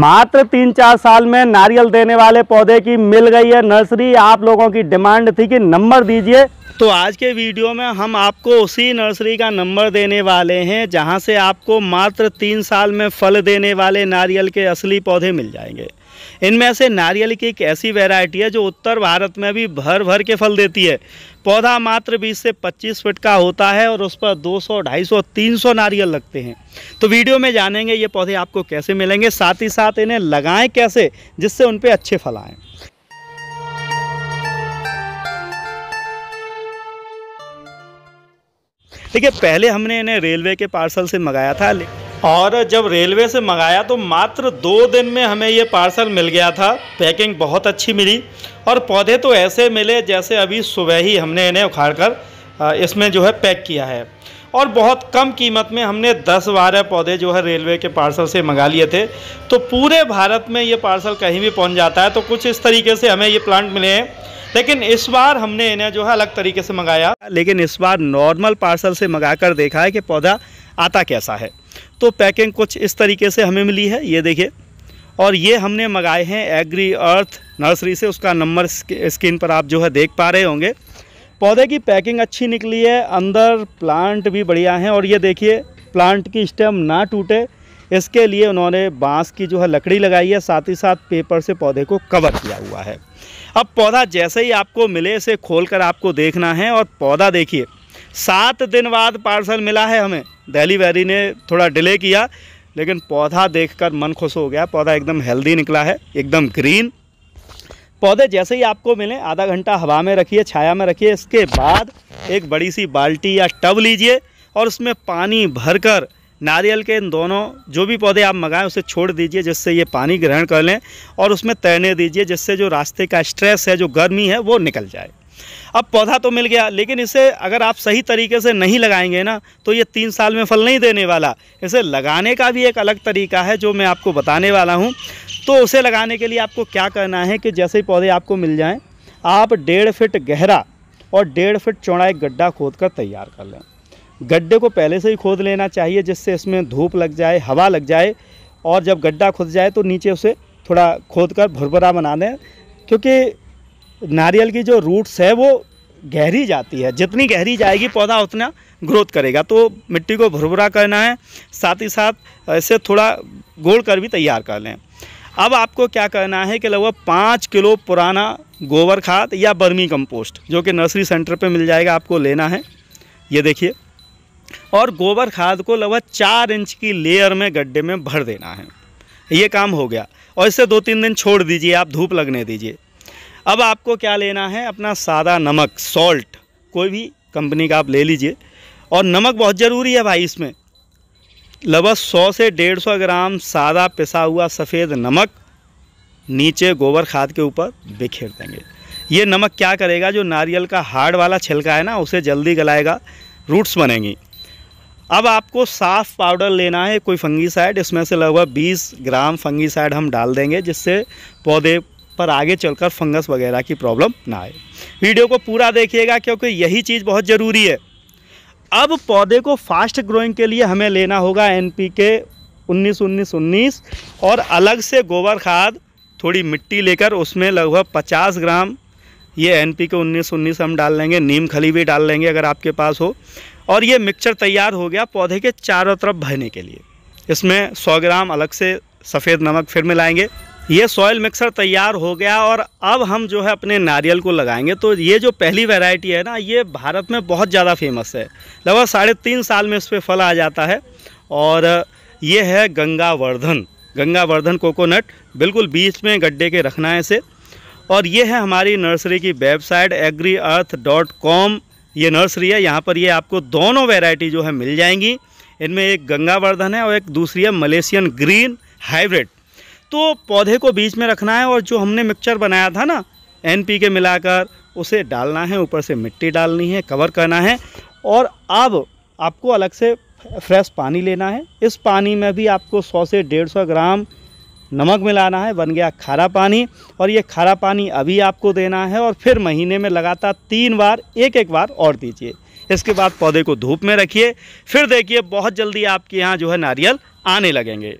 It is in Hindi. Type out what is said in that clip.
मात्र तीन चार साल में नारियल देने वाले पौधे की मिल गई है नर्सरी आप लोगों की डिमांड थी कि नंबर दीजिए तो आज के वीडियो में हम आपको उसी नर्सरी का नंबर देने वाले हैं जहां से आपको मात्र तीन साल में फल देने वाले नारियल के असली पौधे मिल जाएंगे इनमें से नारियल की एक ऐसी वेराइटी है जो उत्तर भारत में भी भर भर के फल देती है पौधा मात्र 20 से 25 फीट का होता है और उस पर 200, 250, 300 नारियल लगते हैं तो वीडियो में जानेंगे ये पौधे आपको कैसे मिलेंगे साथ ही साथ इन्हें लगाएं कैसे जिससे उन पर अच्छे फल आएँ देखिए पहले हमने इन्हें रेलवे के पार्सल से मंगाया था लेकिन और जब रेलवे से मंगाया तो मात्र दो दिन में हमें ये पार्सल मिल गया था पैकिंग बहुत अच्छी मिली और पौधे तो ऐसे मिले जैसे अभी सुबह ही हमने इन्हें उखाड़ कर इसमें जो है पैक किया है और बहुत कम कीमत में हमने 10 बारह पौधे जो है रेलवे के पार्सल से मंगा लिए थे तो पूरे भारत में ये पार्सल कहीं भी पहुंच जाता है तो कुछ इस तरीके से हमें ये प्लांट मिले हैं लेकिन इस बार हमने इन्हें जो है अलग तरीके से मंगाया लेकिन इस बार नॉर्मल पार्सल से मंगा कर देखा है कि पौधा आता कैसा है तो पैकिंग कुछ इस तरीके से हमें मिली है ये देखिए और ये हमने मंगाए हैं एग्री अर्थ नर्सरी से उसका नंबर स्क्रीन पर आप जो है देख पा रहे होंगे पौधे की पैकिंग अच्छी निकली है अंदर प्लांट भी बढ़िया हैं और ये देखिए प्लांट की स्टेम ना टूटे इसके लिए उन्होंने बांस की जो है लकड़ी लगाई है साथ ही साथ पेपर से पौधे को कवर किया हुआ है अब पौधा जैसे ही आपको मिले इसे खोलकर आपको देखना है और पौधा देखिए सात दिन बाद पार्सल मिला है हमें दहली वैरी ने थोड़ा डिले किया लेकिन पौधा देखकर मन खुश हो गया पौधा एकदम हेल्दी निकला है एकदम ग्रीन पौधे जैसे ही आपको मिले आधा घंटा हवा में रखिए छाया में रखिए इसके बाद एक बड़ी सी बाल्टी या टब लीजिए और उसमें पानी भरकर नारियल के इन दोनों जो भी पौधे आप मंगाएं उसे छोड़ दीजिए जिससे ये पानी ग्रहण कर लें और उसमें तैरने दीजिए जिससे जो रास्ते का स्ट्रेस है जो गर्मी है वो निकल जाए अब पौधा तो मिल गया लेकिन इसे अगर आप सही तरीके से नहीं लगाएंगे ना तो ये तीन साल में फल नहीं देने वाला इसे लगाने का भी एक अलग तरीका है जो मैं आपको बताने वाला हूँ तो उसे लगाने के लिए आपको क्या करना है कि जैसे ही पौधे आपको मिल जाएँ आप डेढ़ फिट गहरा और डेढ़ फिट चौड़ा एक गड्ढा खोद कर तैयार कर लें गड्ढे को पहले से ही खोद लेना चाहिए जिससे इसमें धूप लग जाए हवा लग जाए और जब गड्ढा खुद जाए तो नीचे उसे थोड़ा खोद कर भुरभुरा बना दें क्योंकि नारियल की जो रूट्स है वो गहरी जाती है जितनी गहरी जाएगी पौधा उतना ग्रोथ करेगा तो मिट्टी को भुरभुरा करना है साथ ही साथ इसे थोड़ा गोल कर भी तैयार कर लें अब आपको क्या करना है कि लगभग पाँच किलो पुराना गोबर खाद या बर्मी कंपोस्ट जो कि नर्सरी सेंटर पे मिल जाएगा आपको लेना है ये देखिए और गोबर खाद को लगभग चार इंच की लेयर में गड्ढे में भर देना है ये काम हो गया और इसे दो तीन दिन छोड़ दीजिए आप धूप लगने दीजिए अब आपको क्या लेना है अपना सादा नमक सॉल्ट कोई भी कंपनी का आप ले लीजिए और नमक बहुत ज़रूरी है भाई इसमें लगभग सौ से डेढ़ सौ ग्राम सादा पिसा हुआ सफ़ेद नमक नीचे गोबर खाद के ऊपर बिखेर देंगे ये नमक क्या करेगा जो नारियल का हार्ड वाला छिलका है ना उसे जल्दी गलाएगा रूट्स बनेंगी अब आपको साफ़ पाउडर लेना है कोई फंगीसाइड इसमें से लगभग 20 ग्राम फंगीसाइड हम डाल देंगे जिससे पौधे पर आगे चलकर फंगस वगैरह की प्रॉब्लम ना आए वीडियो को पूरा देखिएगा क्योंकि यही चीज़ बहुत ज़रूरी है अब पौधे को फास्ट ग्रोइंग के लिए हमें लेना होगा एन पी के उन्नीस उन्नीस उन्नीस और अलग से गोबर खाद थोड़ी मिट्टी लेकर उसमें लगभग पचास ग्राम ये एन पी के उन्नीस उन्नीस हम डाल लेंगे नीम खली भी डाल लेंगे अगर आपके पास हो और ये मिक्सचर तैयार हो गया पौधे के चारों तरफ भरने के लिए इसमें 100 ग्राम अलग से सफ़ेद नमक फिर मिलाएंगे ये सॉयल मिक्सर तैयार हो गया और अब हम जो है अपने नारियल को लगाएंगे तो ये जो पहली वैरायटी है ना ये भारत में बहुत ज़्यादा फेमस है लगभग साढ़े तीन साल में इस पर फल आ जाता है और ये है गंगावर्धन गंगावर्धन कोकोनट बिल्कुल बीच में गड्ढे के रखना है इसे और ये है हमारी नर्सरी की website Agri Earth dot com ये नर्सरी है यहाँ पर ये आपको दोनों वेराइटी जो है मिल जाएंगी इनमें एक गंगावर्धन है और एक दूसरी है मलेशियन ग्रीन हाइब्रिड तो पौधे को बीच में रखना है और जो हमने मिक्सचर बनाया था ना एन के मिलाकर उसे डालना है ऊपर से मिट्टी डालनी है कवर करना है और अब आपको अलग से फ्रेश पानी लेना है इस पानी में भी आपको 100 से 150 ग्राम नमक मिलाना है बन गया खारा पानी और ये खारा पानी अभी आपको देना है और फिर महीने में लगातार तीन बार एक एक बार और दीजिए इसके बाद पौधे को धूप में रखिए फिर देखिए बहुत जल्दी आपके यहाँ जो है नारियल आने लगेंगे